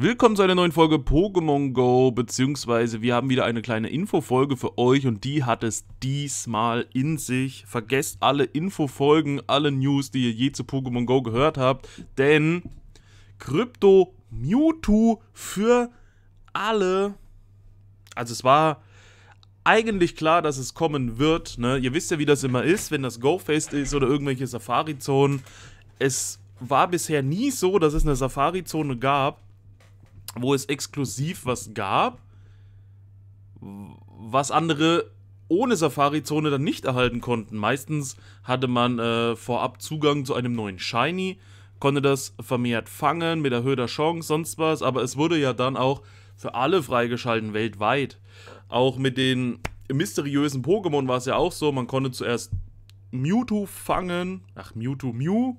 Willkommen zu einer neuen Folge Pokémon Go, beziehungsweise wir haben wieder eine kleine Infofolge für euch und die hat es diesmal in sich. Vergesst alle Infofolgen, alle News, die ihr je zu Pokémon Go gehört habt, denn Krypto Mewtwo für alle, also es war eigentlich klar, dass es kommen wird, ne? ihr wisst ja, wie das immer ist, wenn das Go-Fest ist oder irgendwelche Safari-Zonen, es war bisher nie so, dass es eine Safari-Zone gab, wo es exklusiv was gab, was andere ohne Safari-Zone dann nicht erhalten konnten. Meistens hatte man äh, vorab Zugang zu einem neuen Shiny, konnte das vermehrt fangen mit erhöhter Chance, sonst was, aber es wurde ja dann auch für alle freigeschalten weltweit. Auch mit den mysteriösen Pokémon war es ja auch so, man konnte zuerst Mewtwo fangen, ach Mewtwo Mew,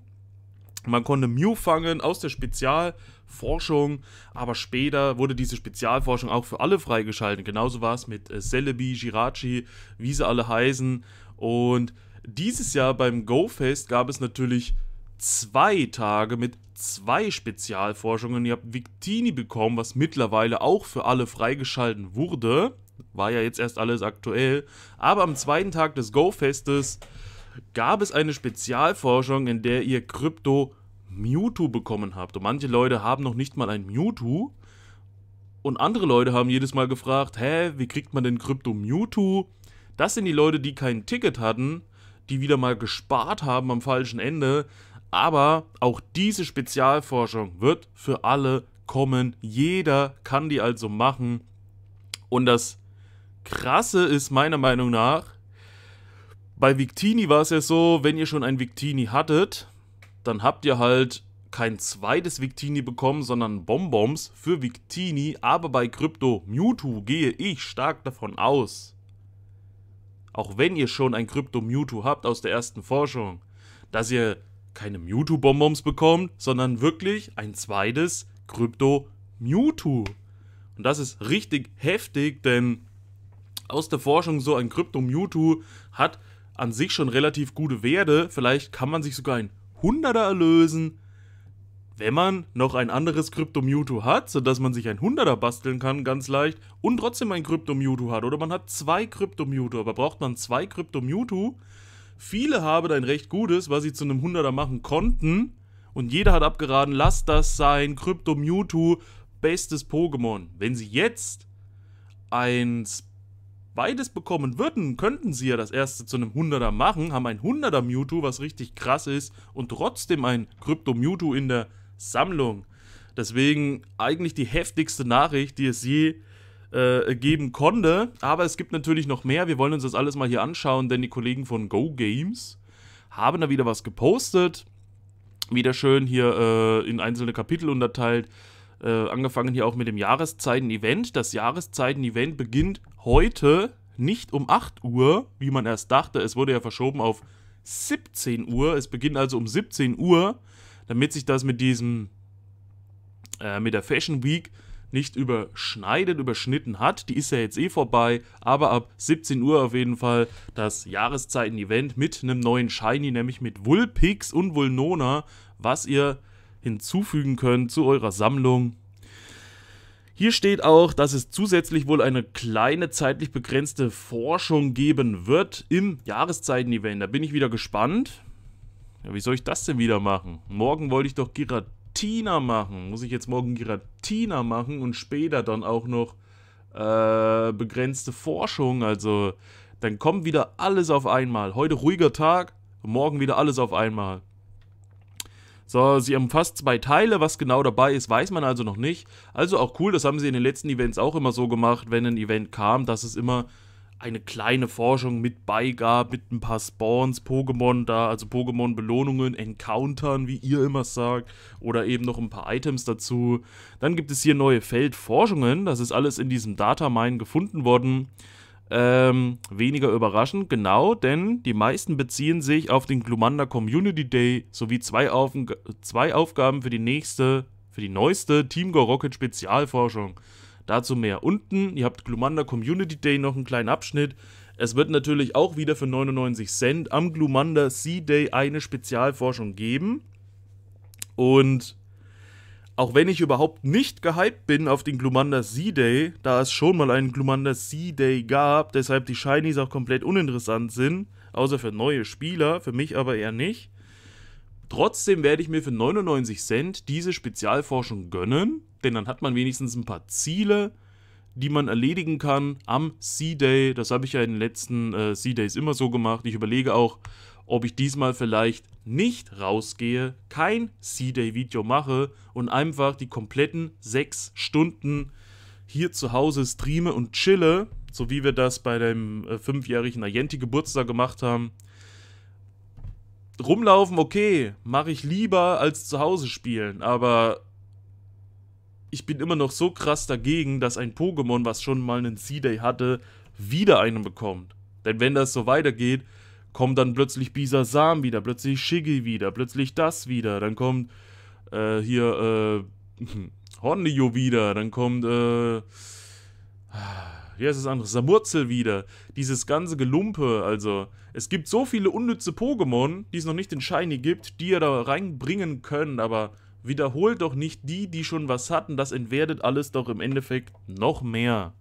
man konnte Mew fangen aus der Spezial- Forschung, aber später wurde diese Spezialforschung auch für alle freigeschaltet. Genauso war es mit äh, Celebi, Girachi, wie sie alle heißen. Und dieses Jahr beim GoFest gab es natürlich zwei Tage mit zwei Spezialforschungen. Ihr habt Victini bekommen, was mittlerweile auch für alle freigeschalten wurde. War ja jetzt erst alles aktuell. Aber am zweiten Tag des GoFestes gab es eine Spezialforschung, in der ihr Krypto Mewtwo bekommen habt. Und manche Leute haben noch nicht mal ein Mewtwo. Und andere Leute haben jedes Mal gefragt, hä, wie kriegt man denn Krypto Mewtwo? Das sind die Leute, die kein Ticket hatten, die wieder mal gespart haben am falschen Ende. Aber auch diese Spezialforschung wird für alle kommen. Jeder kann die also machen. Und das Krasse ist meiner Meinung nach, bei Victini war es ja so, wenn ihr schon ein Victini hattet, dann habt ihr halt kein zweites Victini bekommen, sondern Bonbons für Victini, aber bei Krypto Mewtwo gehe ich stark davon aus. Auch wenn ihr schon ein Krypto Mewtwo habt aus der ersten Forschung, dass ihr keine Mewtwo Bonbons bekommt, sondern wirklich ein zweites Krypto Mewtwo. Und das ist richtig heftig, denn aus der Forschung so ein Krypto Mewtwo hat an sich schon relativ gute Werte. Vielleicht kann man sich sogar ein Hunderter erlösen, wenn man noch ein anderes Krypto Mewtwo hat, sodass man sich ein Hunderter basteln kann, ganz leicht, und trotzdem ein Krypto Mewtwo hat. Oder man hat zwei Krypto Mewtwo, aber braucht man zwei Krypto Mewtwo? Viele haben ein recht gutes, was sie zu einem Hunderter machen konnten. Und jeder hat abgeraten, lass das sein, Krypto Mewtwo, bestes Pokémon. Wenn sie jetzt eins beides bekommen würden, könnten sie ja das erste zu einem 100er machen, haben ein 100er Mewtwo, was richtig krass ist, und trotzdem ein Krypto Mewtwo in der Sammlung. Deswegen eigentlich die heftigste Nachricht, die es je äh, geben konnte. Aber es gibt natürlich noch mehr. Wir wollen uns das alles mal hier anschauen, denn die Kollegen von Go Games haben da wieder was gepostet. Wieder schön hier äh, in einzelne Kapitel unterteilt äh, angefangen hier auch mit dem Jahreszeiten-Event. Das Jahreszeiten-Event beginnt heute nicht um 8 Uhr, wie man erst dachte. Es wurde ja verschoben auf 17 Uhr. Es beginnt also um 17 Uhr, damit sich das mit diesem, äh, mit der Fashion Week nicht überschneidet, überschnitten hat. Die ist ja jetzt eh vorbei, aber ab 17 Uhr auf jeden Fall das Jahreszeiten-Event mit einem neuen Shiny, nämlich mit Vulpix und Vulnona, was ihr hinzufügen könnt zu eurer Sammlung. Hier steht auch, dass es zusätzlich wohl eine kleine zeitlich begrenzte Forschung geben wird im Jahreszeiten-Event. Da bin ich wieder gespannt. Ja, wie soll ich das denn wieder machen? Morgen wollte ich doch Giratina machen. Muss ich jetzt morgen Giratina machen und später dann auch noch äh, begrenzte Forschung? Also, dann kommt wieder alles auf einmal. Heute ruhiger Tag, morgen wieder alles auf einmal. So, sie umfasst zwei Teile, was genau dabei ist, weiß man also noch nicht. Also auch cool, das haben sie in den letzten Events auch immer so gemacht, wenn ein Event kam, dass es immer eine kleine Forschung mit beigab, mit ein paar Spawns, Pokémon da, also Pokémon-Belohnungen, Encountern, wie ihr immer sagt, oder eben noch ein paar Items dazu. Dann gibt es hier neue Feldforschungen, das ist alles in diesem Datamine gefunden worden. Ähm, weniger überraschend, genau, denn die meisten beziehen sich auf den Glumanda Community Day sowie zwei, auf zwei Aufgaben für die nächste, für die neueste Team Go Rocket Spezialforschung. Dazu mehr unten. Ihr habt Glumanda Community Day noch einen kleinen Abschnitt. Es wird natürlich auch wieder für 99 Cent am Glumanda Sea Day eine Spezialforschung geben. Und auch wenn ich überhaupt nicht gehypt bin auf den Glumanda Sea day da es schon mal einen Glumanda Sea day gab, deshalb die Shinies auch komplett uninteressant sind, außer für neue Spieler, für mich aber eher nicht. Trotzdem werde ich mir für 99 Cent diese Spezialforschung gönnen, denn dann hat man wenigstens ein paar Ziele, die man erledigen kann am Sea day Das habe ich ja in den letzten äh, C-Days immer so gemacht. Ich überlege auch, ob ich diesmal vielleicht nicht rausgehe, kein C-Day-Video mache und einfach die kompletten sechs Stunden hier zu Hause streame und chille, so wie wir das bei dem äh, fünfjährigen ayenti geburtstag gemacht haben. Rumlaufen, okay, mache ich lieber als zu Hause spielen, aber ich bin immer noch so krass dagegen, dass ein Pokémon, was schon mal einen C-Day hatte, wieder einen bekommt. Denn wenn das so weitergeht, kommt dann plötzlich Bisa Sam wieder, plötzlich Shiggy wieder, plötzlich das wieder, dann kommt äh, hier äh, Hornio wieder, dann kommt äh, hier ist das andere, Samurzel wieder, dieses ganze Gelumpe, also es gibt so viele unnütze Pokémon, die es noch nicht in Shiny gibt, die ihr da reinbringen können, aber wiederholt doch nicht die, die schon was hatten, das entwertet alles doch im Endeffekt noch mehr.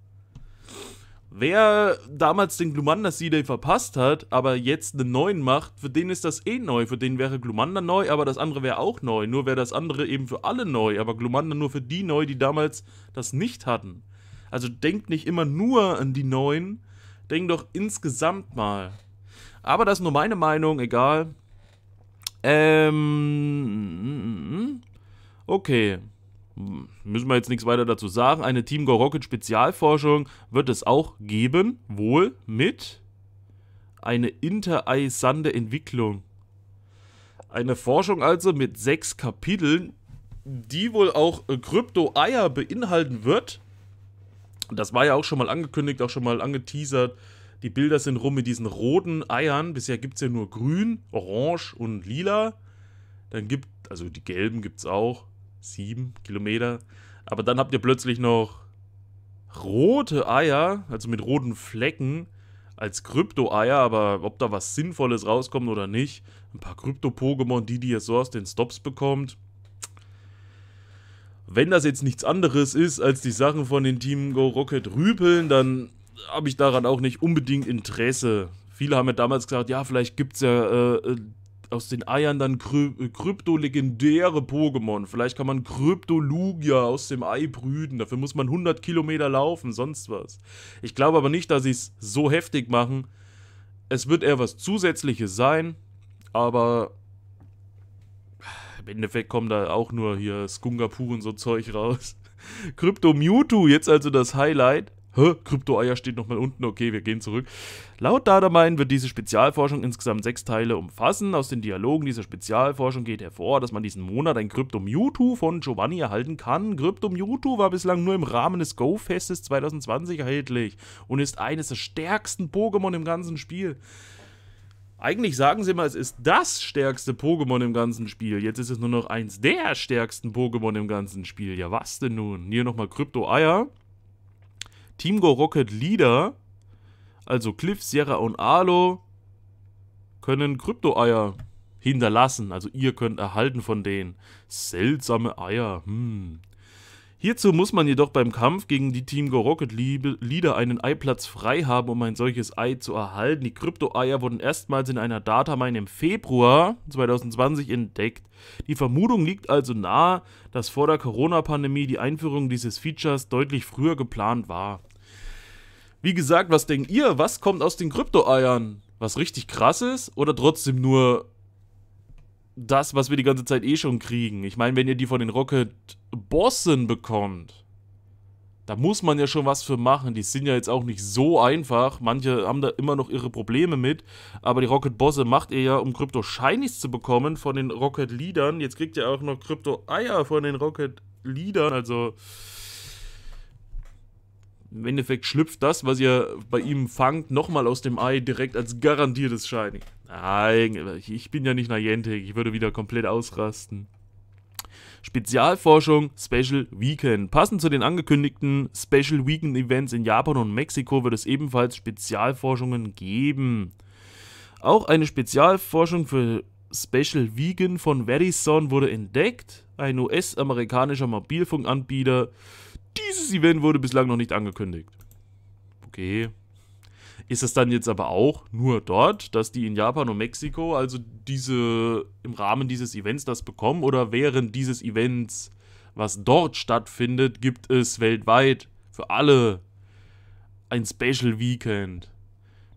Wer damals den Glumanda-Seedale verpasst hat, aber jetzt einen neuen macht, für den ist das eh neu. Für den wäre Glumanda neu, aber das andere wäre auch neu. Nur wäre das andere eben für alle neu, aber Glumanda nur für die neu, die damals das nicht hatten. Also denkt nicht immer nur an die neuen, denkt doch insgesamt mal. Aber das ist nur meine Meinung, egal. Ähm. Mm, mm, mm, okay. Hm, müssen wir jetzt nichts weiter dazu sagen. Eine Team Go Rocket Spezialforschung wird es auch geben, wohl mit eine intereisande Entwicklung. Eine Forschung also mit sechs Kapiteln, die wohl auch äh, Krypto-Eier beinhalten wird. Das war ja auch schon mal angekündigt, auch schon mal angeteasert. Die Bilder sind rum mit diesen roten Eiern. Bisher gibt es ja nur grün, orange und lila. Dann gibt, also die gelben gibt es auch sieben Kilometer. Aber dann habt ihr plötzlich noch rote Eier, also mit roten Flecken, als Krypto-Eier. Aber ob da was Sinnvolles rauskommt oder nicht, ein paar Krypto-Pokémon, die, die ihr so aus den Stops bekommt. Wenn das jetzt nichts anderes ist, als die Sachen von den Team Go Rocket rüpeln, dann habe ich daran auch nicht unbedingt Interesse. Viele haben ja damals gesagt, ja, vielleicht gibt es ja äh, äh aus den Eiern dann Kry äh, kryptolegendäre Pokémon. Vielleicht kann man Kryptolugia aus dem Ei brüten. Dafür muss man 100 Kilometer laufen, sonst was. Ich glaube aber nicht, dass sie es so heftig machen. Es wird eher was Zusätzliches sein, aber im Endeffekt kommen da auch nur hier Skungapu und so Zeug raus. Krypto Mewtwo, jetzt also das Highlight. Hä? eier steht nochmal unten. Okay, wir gehen zurück. Laut Datamine wird diese Spezialforschung insgesamt sechs Teile umfassen. Aus den Dialogen dieser Spezialforschung geht hervor, dass man diesen Monat ein Krypto Mewtwo von Giovanni erhalten kann. Krypto Mewtwo war bislang nur im Rahmen des Go-Festes 2020 erhältlich und ist eines der stärksten Pokémon im ganzen Spiel. Eigentlich sagen sie mal, es ist das stärkste Pokémon im ganzen Spiel. Jetzt ist es nur noch eins der stärksten Pokémon im ganzen Spiel. Ja, was denn nun? Hier nochmal Krypto-Eier. Team Go Rocket Leader, also Cliff, Sierra und Alo, können Kryptoeier hinterlassen. Also ihr könnt erhalten von denen. Seltsame Eier. Hm. Hierzu muss man jedoch beim Kampf gegen die Team Go Rocket Leader einen Eiplatz frei haben, um ein solches Ei zu erhalten. Die Krypto-Eier wurden erstmals in einer Datamine im Februar 2020 entdeckt. Die Vermutung liegt also nahe, dass vor der Corona-Pandemie die Einführung dieses Features deutlich früher geplant war. Wie gesagt, was denkt ihr? Was kommt aus den Krypto-Eiern? Was richtig krass ist oder trotzdem nur das, was wir die ganze Zeit eh schon kriegen? Ich meine, wenn ihr die von den Rocket-Bossen bekommt, da muss man ja schon was für machen. Die sind ja jetzt auch nicht so einfach. Manche haben da immer noch ihre Probleme mit. Aber die Rocket Bosse macht ihr ja, um Krypto Shinies zu bekommen von den Rocket Leadern. Jetzt kriegt ihr auch noch Krypto Eier von den Rocket Leadern. Also im Endeffekt schlüpft das, was ihr bei ihm fangt, nochmal aus dem Ei direkt als garantiertes Shiny. Nein, ich bin ja nicht Niantic, ich würde wieder komplett ausrasten. Spezialforschung Special Weekend. Passend zu den angekündigten Special Weekend Events in Japan und Mexiko wird es ebenfalls Spezialforschungen geben. Auch eine Spezialforschung für Special Vegan von Verizon wurde entdeckt, ein US-amerikanischer Mobilfunkanbieter, dieses Event wurde bislang noch nicht angekündigt. Okay. Ist es dann jetzt aber auch nur dort, dass die in Japan und Mexiko also diese im Rahmen dieses Events das bekommen oder während dieses Events, was dort stattfindet, gibt es weltweit für alle ein Special Weekend?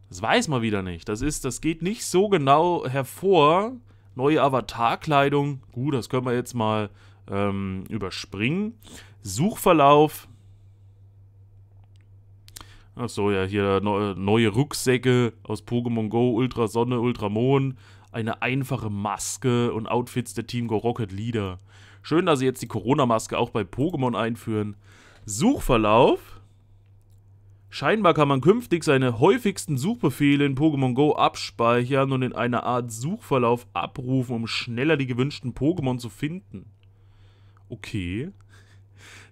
Das weiß man wieder nicht. Das ist, das geht nicht so genau hervor. Neue Avatar-Kleidung, gut, das können wir jetzt mal ähm, überspringen. Suchverlauf. Achso, ja, hier neue Rucksäcke aus Pokémon Go, Ultrasonne, Ultramon, eine einfache Maske und Outfits der Team Go Rocket Leader. Schön, dass sie jetzt die Corona-Maske auch bei Pokémon einführen. Suchverlauf. Scheinbar kann man künftig seine häufigsten Suchbefehle in Pokémon Go abspeichern und in einer Art Suchverlauf abrufen, um schneller die gewünschten Pokémon zu finden. Okay.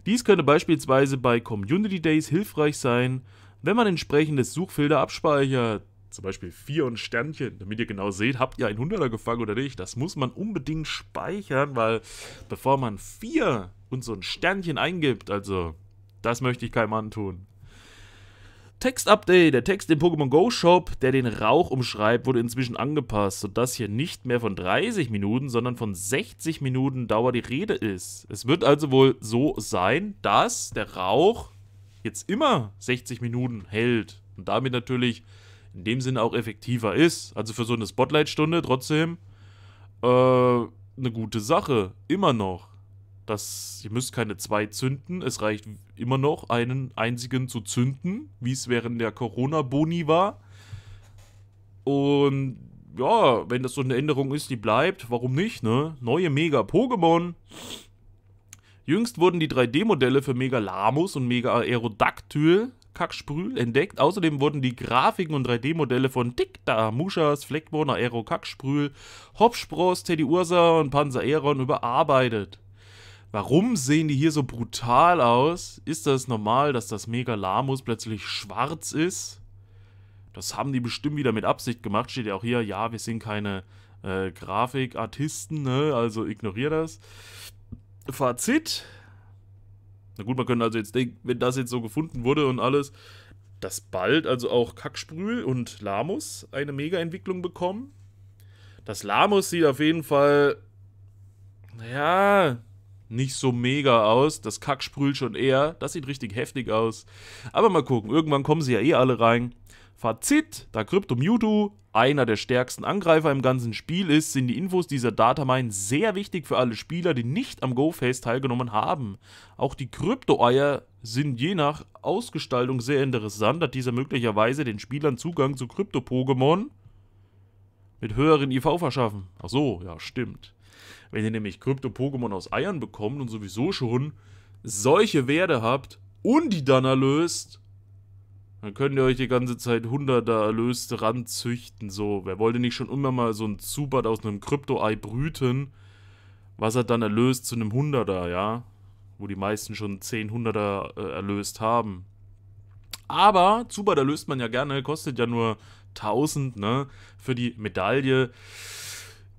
Dies könnte beispielsweise bei Community Days hilfreich sein, wenn man entsprechendes Suchfilter abspeichert. Zum Beispiel 4 und Sternchen, damit ihr genau seht, habt ihr einen 100er gefangen oder nicht. Das muss man unbedingt speichern, weil bevor man 4 und so ein Sternchen eingibt, also das möchte ich keinem antun. Textupdate. Der Text im Pokémon Go Shop, der den Rauch umschreibt, wurde inzwischen angepasst, sodass hier nicht mehr von 30 Minuten, sondern von 60 Minuten Dauer die Rede ist. Es wird also wohl so sein, dass der Rauch jetzt immer 60 Minuten hält und damit natürlich in dem Sinne auch effektiver ist. Also für so eine Spotlight-Stunde trotzdem äh, eine gute Sache, immer noch dass ihr müsst keine zwei zünden. Es reicht immer noch, einen einzigen zu zünden, wie es während der Corona-Boni war. Und ja, wenn das so eine Änderung ist, die bleibt, warum nicht, ne? Neue Mega-Pokémon. Jüngst wurden die 3D-Modelle für Mega Lamus und Mega Aerodactyl Kacksprühl entdeckt. Außerdem wurden die Grafiken und 3D-Modelle von Dicta, Mushas, Fleckborn, Aero Kacksprühl, Hopspross, Teddy Ursa und Panzer Aeron überarbeitet. Warum sehen die hier so brutal aus? Ist das normal, dass das Megalamus plötzlich schwarz ist? Das haben die bestimmt wieder mit Absicht gemacht. Steht ja auch hier, ja, wir sind keine äh, Grafikartisten, ne? Also ignorier das. Fazit. Na gut, man könnte also jetzt denken, wenn das jetzt so gefunden wurde und alles, dass bald also auch Kacksprühl und Lamus eine Mega-Entwicklung bekommen. Das Lamus sieht auf jeden Fall, naja, nicht so mega aus. Das Kack sprüht schon eher. Das sieht richtig heftig aus. Aber mal gucken. Irgendwann kommen sie ja eh alle rein. Fazit, da Crypto Mewtwo einer der stärksten Angreifer im ganzen Spiel ist, sind die Infos dieser Datamine sehr wichtig für alle Spieler, die nicht am Go-Face teilgenommen haben. Auch die Krypto-Eier sind je nach Ausgestaltung sehr interessant, da dieser möglicherweise den Spielern Zugang zu Krypto-Pokémon mit höheren IV verschaffen. Ach so, ja, stimmt. Wenn ihr nämlich Krypto-Pokémon aus Eiern bekommt und sowieso schon solche Werte habt und die dann erlöst, dann könnt ihr euch die ganze Zeit 100er Erlöste ranzüchten. So, wer wollte nicht schon immer mal so ein Zubat aus einem Krypto-Ei brüten, was er dann erlöst zu einem 100er, ja? Wo die meisten schon 10 100er äh, erlöst haben. Aber Zubat erlöst man ja gerne, kostet ja nur 1000, ne? Für die Medaille.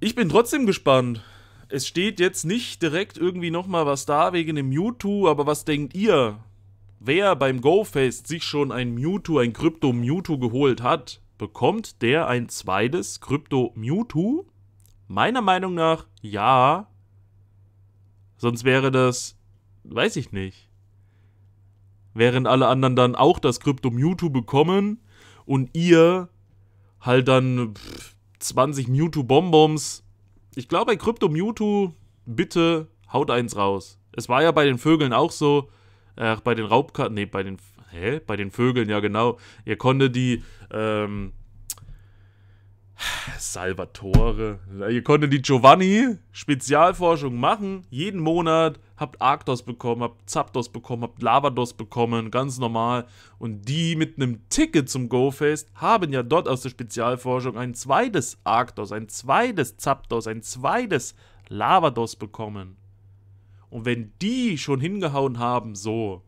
Ich bin trotzdem gespannt es steht jetzt nicht direkt irgendwie nochmal was da wegen dem Mewtwo, aber was denkt ihr? Wer beim GoFest sich schon ein Mewtwo, ein Krypto Mewtwo geholt hat, bekommt der ein zweites Krypto Mewtwo? Meiner Meinung nach ja. Sonst wäre das, weiß ich nicht. Während alle anderen dann auch das Krypto Mewtwo bekommen und ihr halt dann 20 Mewtwo Bonbons ich glaube bei Crypto Mewtwo, bitte haut eins raus. Es war ja bei den Vögeln auch so, äh, bei den Raubkarten, nee, bei den, hä? Bei den Vögeln, ja genau. Ihr konnte die, ähm, Salvatore. Ihr konntet die Giovanni Spezialforschung machen. Jeden Monat habt Arktos bekommen, habt Zapdos bekommen, habt Lavados bekommen, ganz normal. Und die mit einem Ticket zum GoFest haben ja dort aus der Spezialforschung ein zweites Arktos, ein zweites Zapdos, ein zweites Lavados bekommen. Und wenn die schon hingehauen haben, so,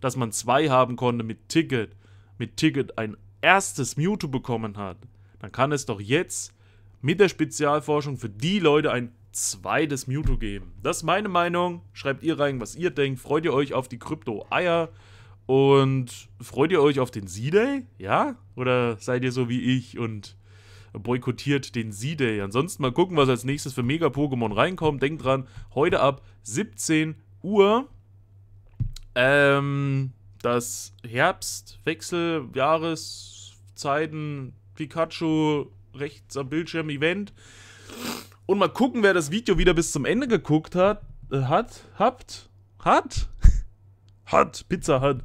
dass man zwei haben konnte mit Ticket, mit Ticket ein erstes Mewtwo bekommen hat, dann kann es doch jetzt mit der Spezialforschung für die Leute ein zweites Mewtwo geben. Das ist meine Meinung. Schreibt ihr rein, was ihr denkt. Freut ihr euch auf die Krypto-Eier? Und freut ihr euch auf den Z-Day? Ja? Oder seid ihr so wie ich und boykottiert den Z-Day? Ansonsten mal gucken, was als nächstes für Mega-Pokémon reinkommt. Denkt dran, heute ab 17 Uhr ähm, das Herbstwechsel, Jahreszeiten, Pikachu rechts am Bildschirm Event. Und mal gucken, wer das Video wieder bis zum Ende geguckt hat. Äh, hat? Habt? Hat? hat? Pizza hat.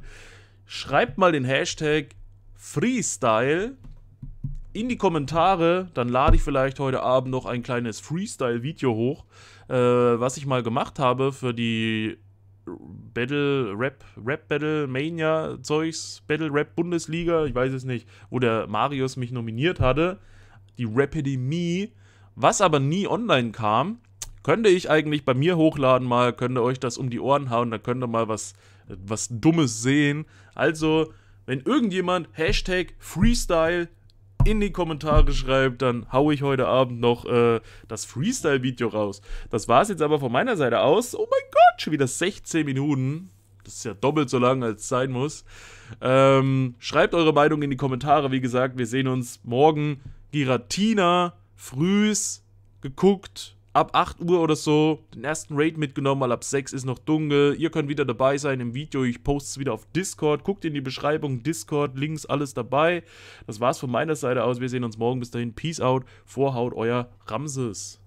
Schreibt mal den Hashtag Freestyle in die Kommentare. Dann lade ich vielleicht heute Abend noch ein kleines Freestyle-Video hoch, äh, was ich mal gemacht habe für die Battle, Rap, Rap Battle, Mania Zeugs, Battle Rap Bundesliga, ich weiß es nicht, wo der Marius mich nominiert hatte, die Rapidemie, was aber nie online kam, könnte ich eigentlich bei mir hochladen mal, könnte euch das um die Ohren hauen, da könnt ihr mal was, was Dummes sehen. Also, wenn irgendjemand Hashtag Freestyle in die Kommentare schreibt, dann haue ich heute Abend noch äh, das Freestyle-Video raus. Das war es jetzt aber von meiner Seite aus. Oh mein Gott! exakt schon wieder 16 Minuten. Das ist ja doppelt so lang, als es sein muss. Ähm, schreibt eure Meinung in die Kommentare. Wie gesagt, wir sehen uns morgen. Giratina, frühs, geguckt, ab 8 Uhr oder so. Den ersten Raid mitgenommen, weil ab 6 ist noch dunkel. Ihr könnt wieder dabei sein im Video. Ich poste es wieder auf Discord. Guckt in die Beschreibung. Discord, Links, alles dabei. Das war's von meiner Seite aus. Wir sehen uns morgen. Bis dahin. Peace out. Vorhaut, euer Ramses.